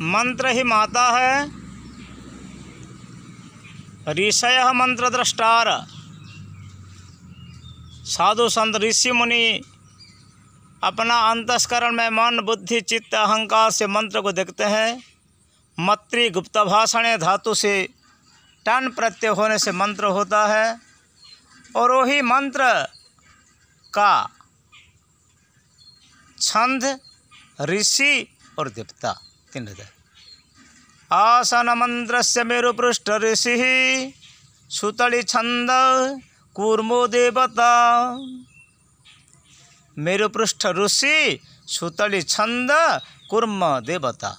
मंत्र ही माता है ऋषय मंत्र द्रष्टार साधु संत ऋषि मुनि अपना अंतस्करण में मन बुद्धि चित्त अहंकार से मंत्र को देखते हैं मत्री गुप्त भाषण धातु से टन प्रत्यय होने से मंत्र होता है और वही मंत्र का छंद ऋषि और देवता तीन हृदय आसन मंत्र से मेरुपृष्ठ ऋषि सुतली छंद कूर्मो देवता मेरुपृष्ठ ऋषि सुतली छंद कूर्म देवता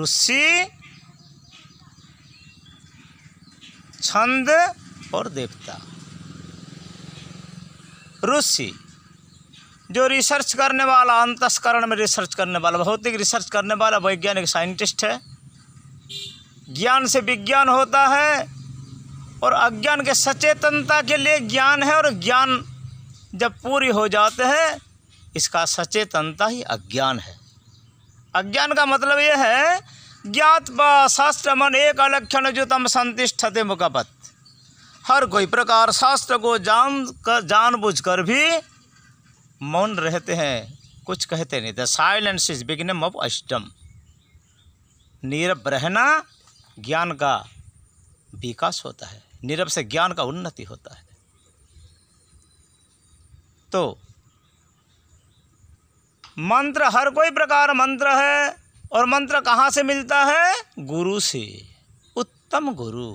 ऋषि छंद और देवता ऋषि जो रिसर्च करने वाला अंतस्करण में रिसर्च करने वाला भौतिक रिसर्च करने वाला वैज्ञानिक साइंटिस्ट है ज्ञान से विज्ञान होता है और अज्ञान के सचेतनता के लिए ज्ञान है और ज्ञान जब पूरी हो जाते हैं इसका सचेतनता ही अज्ञान है अज्ञान का मतलब यह है ज्ञात व शास्त्र मन एक अलक्षण तम संतिष्ठते मुकपत हर कोई प्रकार शास्त्र को जान कर जानबूझ कर भी मौन रहते हैं कुछ कहते नहीं the silence is beginning of अष्टम नीरव रहना ज्ञान का विकास होता है नीरव से ज्ञान का उन्नति होता है तो मंत्र हर कोई प्रकार मंत्र है और मंत्र कहाँ से मिलता है गुरु से उत्तम गुरु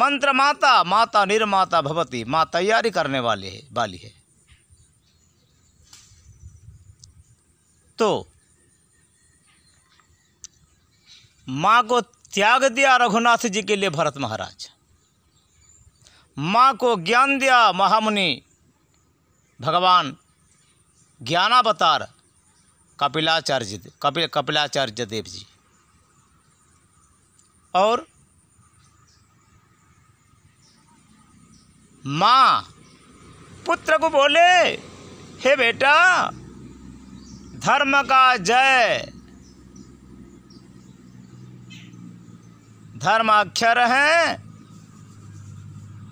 मंत्र माता माता निर्माता भवती माँ तैयारी करने वाले है वाली है तो माँ को त्याग दिया रघुनाथ जी के लिए भरत महाराज माँ को ज्ञान दिया महामुनि भगवान ज्ञानावतार कपिलाचार्य कपिल कपिलाचार्य देव जी और माँ पुत्र को बोले हे बेटा धर्म का जय धर्म अक्षर है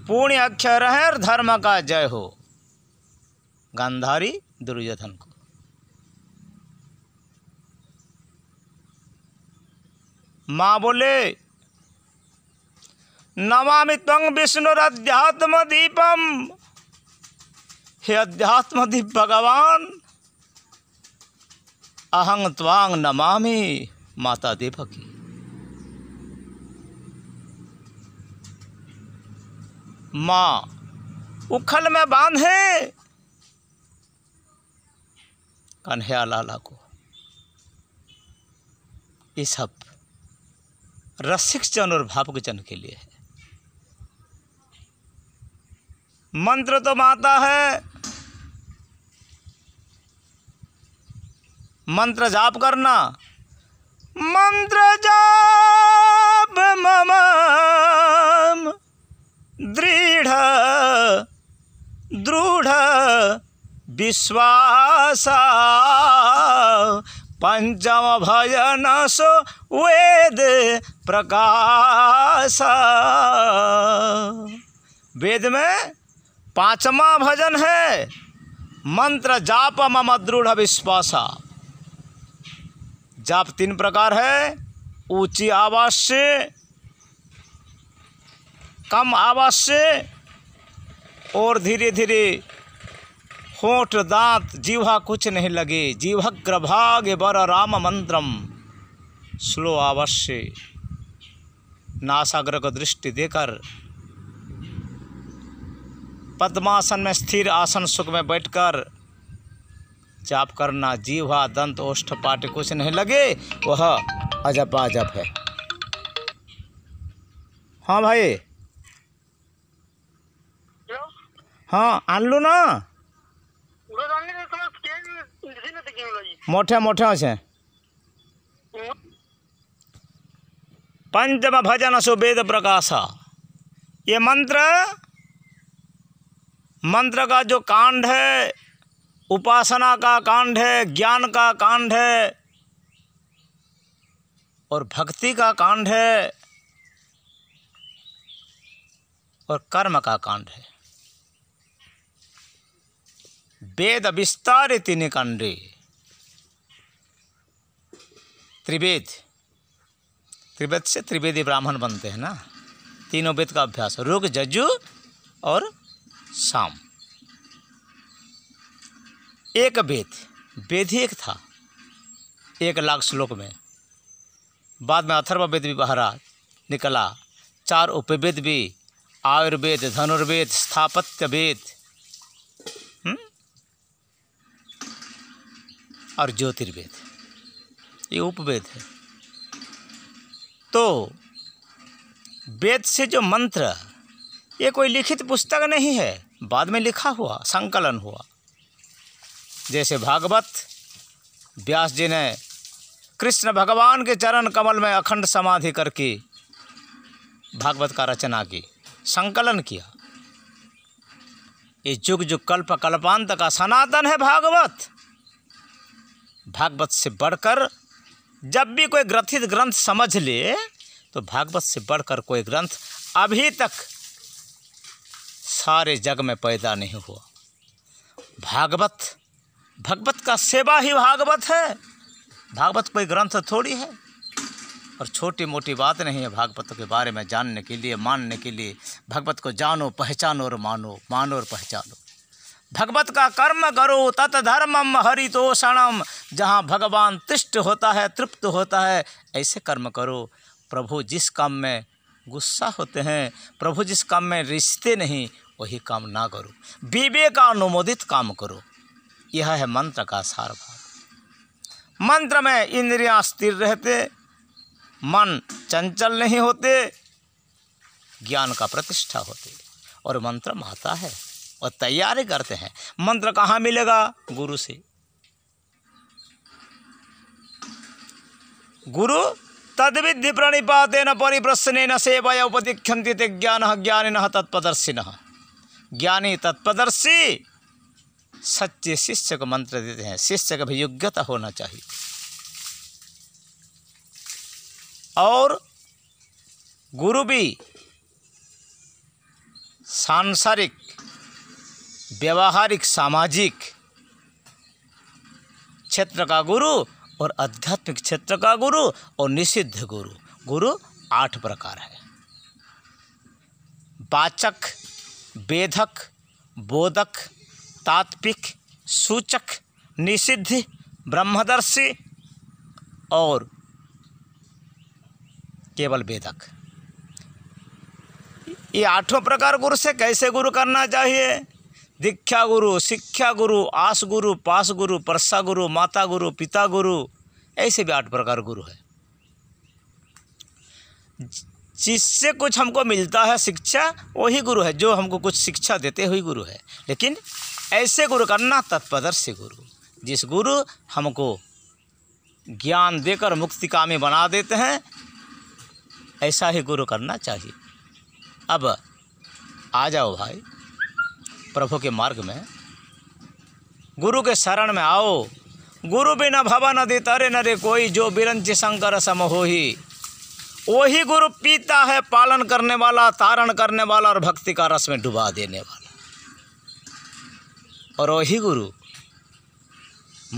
पुण्य अक्षर है और धर्म का जय हो गांधारी दुर्योधन को माँ बोले नमामि तंग अध्यात्म दीपम हे अध्यात्म दीप भगवान अहंग त्वांग नमामि माता देवकी माँ उखल में बांधे कन्हैया लाला को ये सब रसिक जन और भावुक जन के लिए है मंत्र तो माता है मंत्र जाप करना मंत्र जाप मम दृढ़ दृढ़ विश्वास पंचम भजन सो वेद प्रकाश वेद में पांचवा भजन है मंत्र जाप मम दृढ़ विश्वासा जाप तीन प्रकार है ऊंची आवाज़ से कम आवाज़ से और धीरे धीरे होठ दांत जीवा कुछ नहीं लगे जीवग्रभाग्य बर राम मंत्रम स्लो आवाज़ से नासाग्र को दृष्टि देकर पद्मासन में स्थिर आसन सुख में बैठकर जाप करना जीवा दंत ओष्ठ पाठ कुछ नहीं लगे वह अजब अजब है हाँ भाई हाँ आन लू ना तो मोठे मोठे अच्छे हम्म। पंचम भजन सुवेद प्रकाश ये मंत्र मंत्र का जो कांड है उपासना का कांड है ज्ञान का कांड है और भक्ति का कांड है और कर्म का कांड है वेद विस्तार तीन कांडे त्रिवेद त्रिवेद से त्रिवेदी ब्राह्मण बनते हैं ना तीनों वेद का अभ्यास रुग जज्जू और शाम एक वेद वेद ही एक था एक लाख श्लोक में बाद में वेद भी बहरा निकला चार उपवेद भी आयुर्वेद धनुर्वेद स्थापत्य वेद हम्म? और ज्योतिर्वेद ये उपवेद है तो वेद से जो मंत्र ये कोई लिखित पुस्तक नहीं है बाद में लिखा हुआ संकलन हुआ जैसे भागवत व्यास जी ने कृष्ण भगवान के चरण कमल में अखंड समाधि करके भागवत का रचना की संकलन किया ये जुग जुग कल्प कल्पांत का सनातन है भागवत भागवत से बढ़कर जब भी कोई ग्रथित ग्रंथ समझ ले तो भागवत से बढ़कर कोई ग्रंथ अभी तक सारे जग में पैदा नहीं हुआ भागवत भगवत का सेवा ही भागवत है भागवत कोई ग्रंथ थोड़ी है और छोटी मोटी बात नहीं है भागवत के बारे में जानने के लिए मानने के लिए भगवत को जानो पहचानो और मानो मानो और पहचानो भगवत का कर्म करो तत् धर्मम हरितोषणम जहाँ भगवान तिष्ट होता है तृप्त होता है ऐसे कर्म करो प्रभु जिस काम में गुस्सा होते हैं प्रभु जिस काम में रिश्ते नहीं वही काम ना करो विवेक अनुमोदित काम करो यह है मंत्र का सार भाव मंत्र में इंद्रियां स्थिर रहते मन चंचल नहीं होते ज्ञान का प्रतिष्ठा होते और मंत्र माता है और तैयारी करते हैं मंत्र कहाँ मिलेगा गुरु से गुरु तद्विधि प्रणिपातेन परिप्रश्न न सेवा उपदीक्षति ते ज्ञान ज्ञानी न ज्ञानी तत्पदर्शी सच्चे शिष्य को मंत्र देते हैं शिष्य का भी योग्यता होना चाहिए और गुरु भी सांसारिक व्यवहारिक सामाजिक क्षेत्र का गुरु और आध्यात्मिक क्षेत्र का गुरु और निषिद्ध गुरु गुरु आठ प्रकार है वाचक वेधक बोधक तात्विक सूचक निषिद्ध ब्रह्मदर्शी और केवल वेदक ये आठों प्रकार गुरु से कैसे गुरु करना चाहिए दीक्षा गुरु शिक्षा गुरु आस गुरु पास गुरु परसा गुरु माता गुरु पिता गुरु ऐसे भी आठ प्रकार गुरु है जिससे कुछ हमको मिलता है शिक्षा वही गुरु है जो हमको कुछ शिक्षा देते हुए गुरु है लेकिन ऐसे गुरु करना तत्पदर्श गुरु जिस गुरु हमको ज्ञान देकर मुक्ति कामी बना देते हैं ऐसा ही गुरु करना चाहिए अब आ जाओ भाई प्रभु के मार्ग में गुरु के शरण में आओ गुरु बिना भवा न दे तरे न रे कोई जो बिरंज शंकर सम हो ही वही गुरु पीता है पालन करने वाला तारण करने वाला और भक्ति का रस में डुबा देने वाला और वही गुरु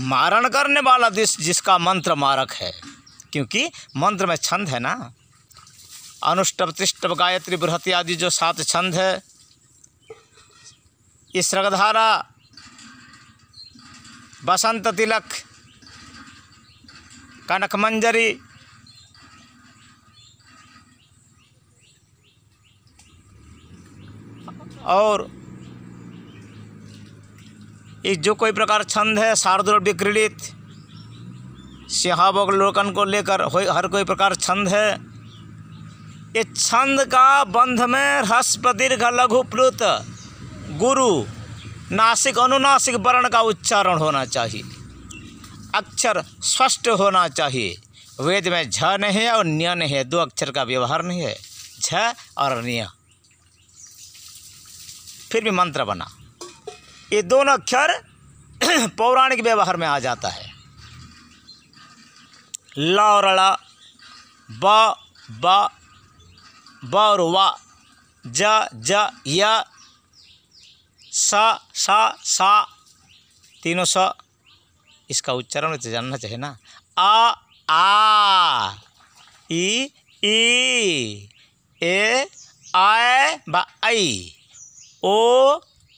मारण करने वाला दिश जिसका मंत्र मारक है क्योंकि मंत्र में छंद है ना अनुष्टभ तिष्टभ गायत्री बृहति आदि जो सात छंद है इस रगधारा बसंत तिलक कनक मंजरी और जो कोई प्रकार छंद है शारद विक्रीड़ित सिहाब को लेकर हर कोई प्रकार छंद है ये छंद का बंध में ह्रस्व दीर्घ लघु प्लुत गुरु नासिक अनुनासिक वर्ण का उच्चारण होना चाहिए अक्षर स्पष्ट होना चाहिए वेद में झ नहीं है और न्य नहीं है दो अक्षर का व्यवहार नहीं है झ और न्य फिर भी मंत्र बना ये दोनों अक्षर पौराणिक व्यवहार में आ जाता है ला और ला ब ब ब और वा ज ज य सा सा सा तीनों स इसका उच्चारण तो जानना चाहिए ना आ आ ई ई ए आय बा आई ओ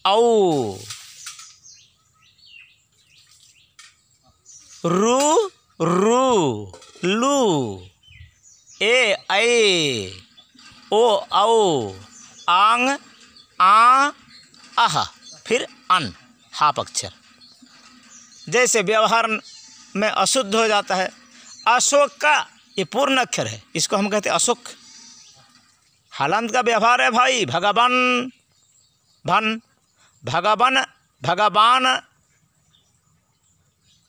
औ रू रू लू ए ऐ ओ औ आंग आ अह फिर अन हाप अक्षर जैसे व्यवहार में अशुद्ध हो जाता है अशोक का ये पूर्ण अक्षर है इसको हम कहते हैं अशोक हालांत का व्यवहार है भाई भगवान भन भगवान भगवान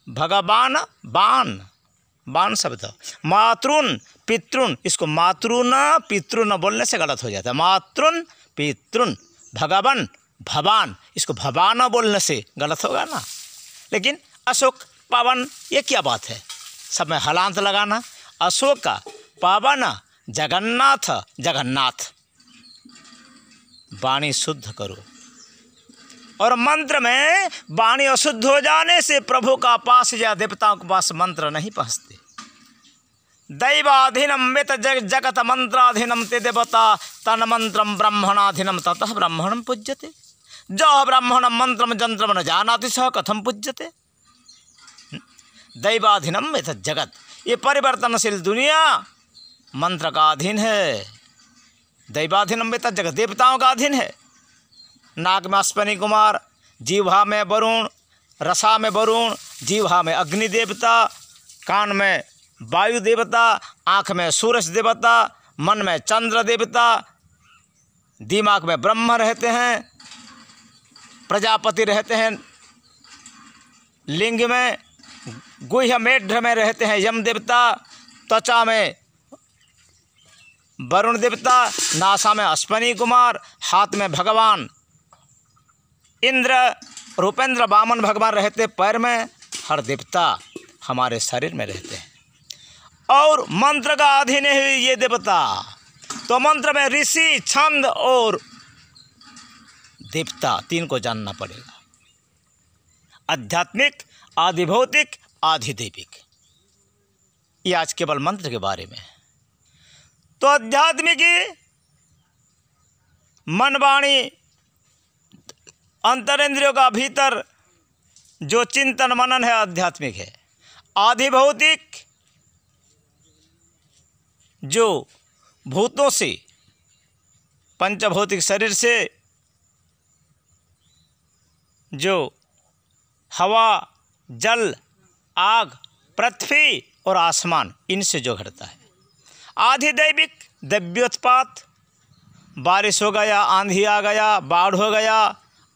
भगवान बान बान शब्द मातृन पितृन इसको मातृन पितृन बोलने से गलत हो जाता है मातृन पितृन भगवान भवान इसको भवान बोलने से गलत होगा ना लेकिन अशोक पावन ये क्या बात है सब में हलांत लगाना अशोक पावन जगन्नाथ जगन्नाथ वाणी शुद्ध करो और मंत्र में वाणी अशुद्ध हो जाने से प्रभु का पास या देवताओं के पास मंत्र नहीं पहुँचते दैवाधीनम वित जग जगत मंत्राधीनम ते देवता तन मंत्रम ब्रह्मणाधीनम ततः ब्राह्मण पूज्यते जो ब्राह्मण मंत्र जंत्र न जानाति सह कथम पूज्यते दैवाधीनम वित जगत ये परिवर्तनशील दुनिया मंत्र का अधीन है दैवाधीनम वित जगत देवताओं का अधीन है नाग में अश्वनी कुमार जीवा में वरुण रसा में वरुण जीवा में अग्नि देवता कान में वायु देवता आँख में सूरज देवता मन में चंद्र देवता दिमाग में ब्रह्म रहते हैं प्रजापति रहते हैं लिंग में गुह्य मेढ्र में रहते हैं यम देवता त्वचा में वरुण देवता नासा में अश्वनी कुमार हाथ में भगवान इंद्र रूपेंद्र वामन भगवान रहते पैर में हर देवता हमारे शरीर में रहते हैं और मंत्र का अधीन हुई ये देवता तो मंत्र में ऋषि छंद और देवता तीन को जानना पड़ेगा आध्यात्मिक आधिभौतिक आधिदेविक ये आज केवल मंत्र के बारे में तो आध्यात्मिक मन वाणी अंतर इंद्रियों का भीतर जो चिंतन मनन है आध्यात्मिक है आधिभौतिक जो भूतों से पंचभौतिक शरीर से जो हवा जल आग पृथ्वी और आसमान इनसे जो घटता है आधिदैविक दैव्योत्पात बारिश हो गया आंधी आ गया बाढ़ हो गया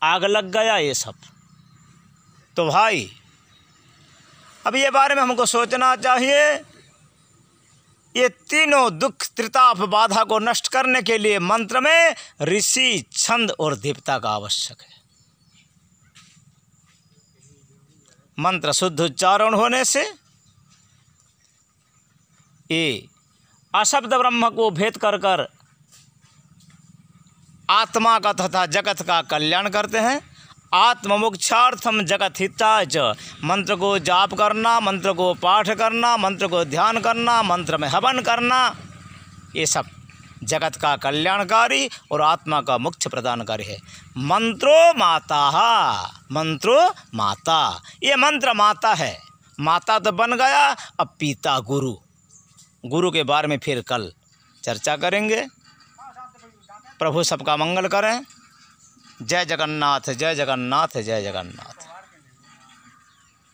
आग लग गया ये सब तो भाई अब ये बारे में हमको सोचना चाहिए ये तीनों दुख त्रिताप बाधा को नष्ट करने के लिए मंत्र में ऋषि छंद और देवता का आवश्यक है मंत्र शुद्ध उच्चारण होने से ये अशब्द ब्रह्म को भेद कर कर आत्मा का तथा जगत का कल्याण करते हैं आत्ममोक्षार्थम जगत हिता च मंत्र को जाप करना मंत्र को पाठ करना मंत्र को ध्यान करना मंत्र में हवन करना ये सब जगत का कल्याणकारी और आत्मा का मुख्य प्रदानकारी है मंत्रो माता मंत्रो माता ये मंत्र माता है माता तो बन गया अब पिता गुरु गुरु के बारे में फिर कल चर्चा करेंगे प्रभु सबका मंगल करें जय जगन्नाथ जय जगन्नाथ जय जगन्नाथ